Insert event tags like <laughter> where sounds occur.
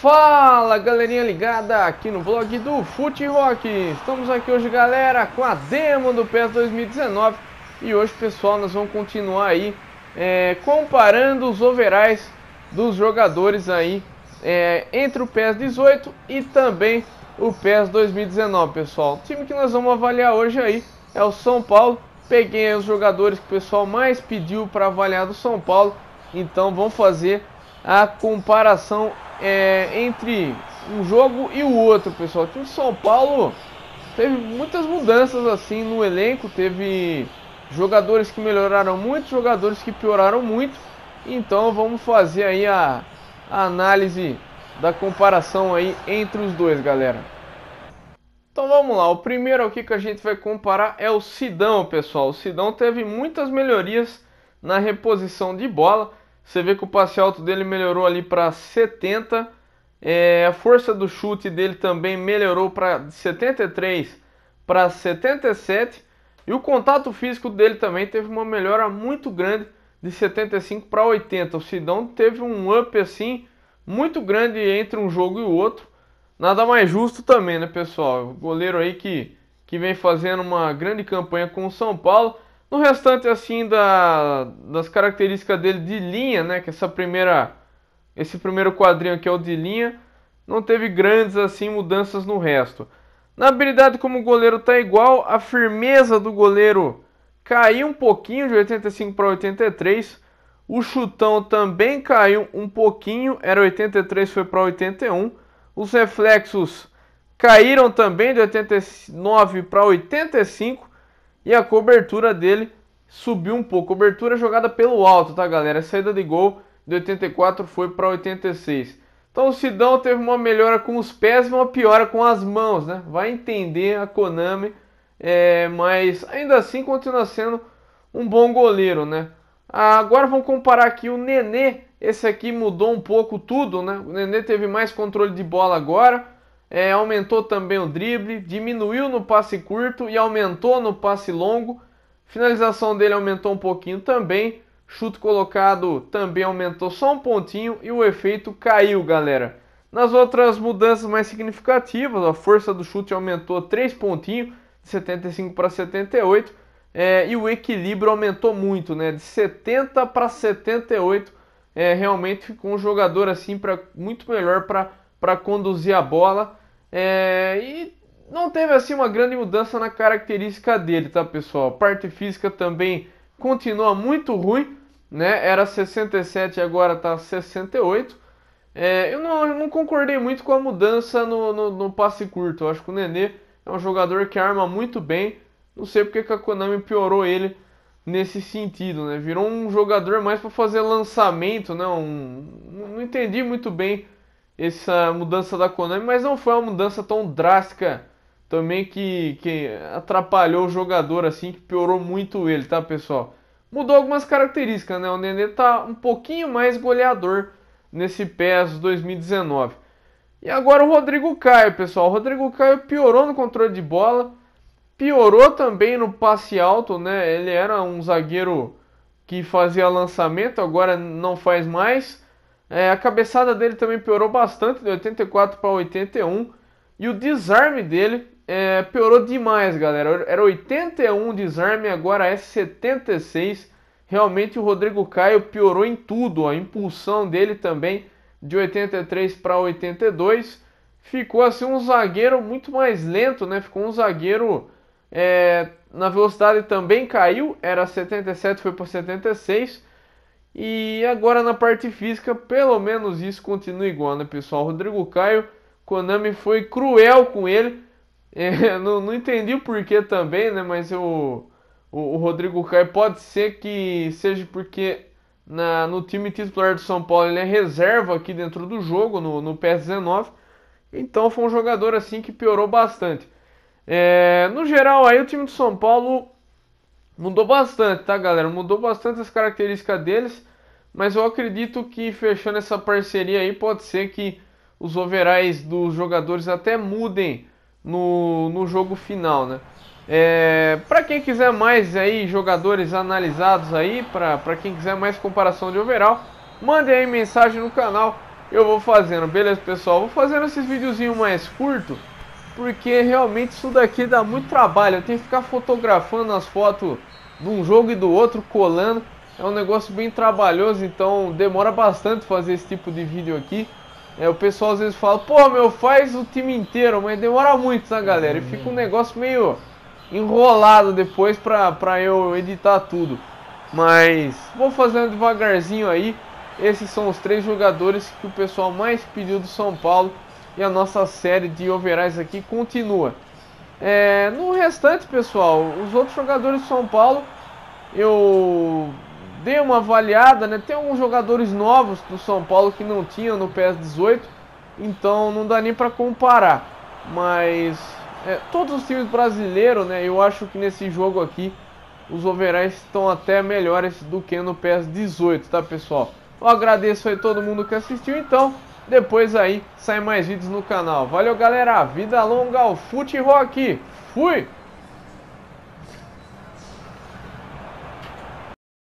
Fala galerinha ligada aqui no blog do Futebol. Rock. Estamos aqui hoje, galera, com a demo do PES 2019 e hoje, pessoal, nós vamos continuar aí é, comparando os overais dos jogadores aí é, entre o PES 18 e também o PES 2019, pessoal. O time que nós vamos avaliar hoje aí é o São Paulo. Peguei os jogadores que o pessoal mais pediu para avaliar do São Paulo, então vamos fazer a comparação é, entre um jogo e o outro, pessoal. O time de São Paulo teve muitas mudanças assim no elenco, teve jogadores que melhoraram muito, jogadores que pioraram muito. Então vamos fazer aí a, a análise da comparação aí entre os dois, galera. Então vamos lá, o primeiro aqui que a gente vai comparar é o Sidão, pessoal. O Sidão teve muitas melhorias na reposição de bola, você vê que o passe alto dele melhorou ali para 70. É, a força do chute dele também melhorou para 73 para 77. E o contato físico dele também teve uma melhora muito grande de 75 para 80. O Sidão teve um up assim muito grande entre um jogo e o outro. Nada mais justo também, né, pessoal? O goleiro aí que, que vem fazendo uma grande campanha com o São Paulo. No restante, assim, da, das características dele de linha, né? Que essa primeira, esse primeiro quadrinho aqui é o de linha. Não teve grandes, assim, mudanças no resto. Na habilidade como goleiro tá igual, a firmeza do goleiro caiu um pouquinho de 85 para 83. O chutão também caiu um pouquinho, era 83, foi para 81. Os reflexos caíram também de 89 para 85 e a cobertura dele subiu um pouco. Cobertura jogada pelo alto, tá, galera? A saída de gol de 84 foi para 86. Então o Sidão teve uma melhora com os pés e uma piora com as mãos, né? Vai entender a Konami, é, mas ainda assim continua sendo um bom goleiro, né? Agora vamos comparar aqui o Nenê. Esse aqui mudou um pouco tudo, né? O Nenê teve mais controle de bola agora é, aumentou também o drible, diminuiu no passe curto e aumentou no passe longo. Finalização dele aumentou um pouquinho também. Chute colocado também aumentou só um pontinho e o efeito caiu, galera. Nas outras mudanças mais significativas, a força do chute aumentou 3 pontinhos, de 75 para 78, é, e o equilíbrio aumentou muito, né? De 70 para 78, é, realmente ficou um jogador assim para muito melhor para conduzir a bola. É, e não teve assim uma grande mudança na característica dele, tá pessoal? A parte física também continua muito ruim, né? Era 67 agora tá 68. É, eu, não, eu não concordei muito com a mudança no, no, no passe curto. Eu acho que o Nenê é um jogador que arma muito bem. Não sei porque que a Konami piorou ele nesse sentido, né? Virou um jogador mais para fazer lançamento, né? Um, não entendi muito bem essa mudança da Konami, mas não foi uma mudança tão drástica também que, que atrapalhou o jogador assim, que piorou muito ele, tá pessoal? Mudou algumas características, né? O Nenê tá um pouquinho mais goleador nesse PES 2019. E agora o Rodrigo Caio, pessoal. O Rodrigo Caio piorou no controle de bola, piorou também no passe alto, né? Ele era um zagueiro que fazia lançamento, agora não faz mais. É, a cabeçada dele também piorou bastante, de 84 para 81. E o desarme dele é, piorou demais, galera. Era 81 desarme, agora é 76. Realmente o Rodrigo Caio piorou em tudo. A impulsão dele também, de 83 para 82. Ficou assim um zagueiro muito mais lento, né? Ficou um zagueiro é, na velocidade também caiu, era 77, foi para 76. E agora na parte física, pelo menos isso continua igual, né, pessoal? Rodrigo Caio, Konami foi cruel com ele. É, <laughs> não, não, entendi o porquê também, né? Mas o, o Rodrigo Caio pode ser que seja porque na, no time titular do São Paulo ele é reserva aqui dentro do jogo, no, no PS19. Então foi um jogador assim que piorou bastante. É, no geral, aí o time do São Paulo Mudou bastante, tá, galera? Mudou bastante as características deles. Mas eu acredito que fechando essa parceria aí, pode ser que os overais dos jogadores até mudem no, no jogo final, né? É, para quem quiser mais aí jogadores analisados aí, para quem quiser mais comparação de overall, mandem aí mensagem no canal, eu vou fazendo, beleza pessoal? Vou fazendo esses videozinhos mais curto, porque realmente isso daqui dá muito trabalho, eu tenho que ficar fotografando as fotos de um jogo e do outro colando. É um negócio bem trabalhoso, então demora bastante fazer esse tipo de vídeo aqui. É, o pessoal às vezes fala, pô, meu, faz o time inteiro, mas demora muito, né, galera? E fica um negócio meio enrolado depois pra, pra eu editar tudo. Mas vou fazendo devagarzinho aí. Esses são os três jogadores que o pessoal mais pediu do São Paulo. E a nossa série de overais aqui continua. É, no restante, pessoal, os outros jogadores de São Paulo, eu dei uma avaliada, né? Tem alguns jogadores novos do São Paulo que não tinham no PS18, então não dá nem para comparar. Mas é, todos os times brasileiros, né? Eu acho que nesse jogo aqui os overalls estão até melhores do que no PS18, tá, pessoal? Eu agradeço aí todo mundo que assistiu, então. Depois aí sai mais vídeos no canal. Valeu, galera. Vida longa ao Fute Rock. Fui!